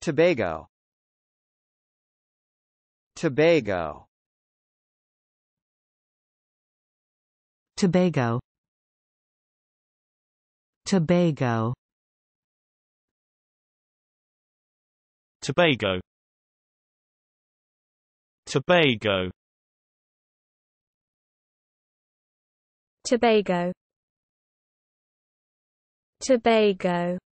Tobago Tobago Tobago Tobago Tobago Tobago Tobago Tobago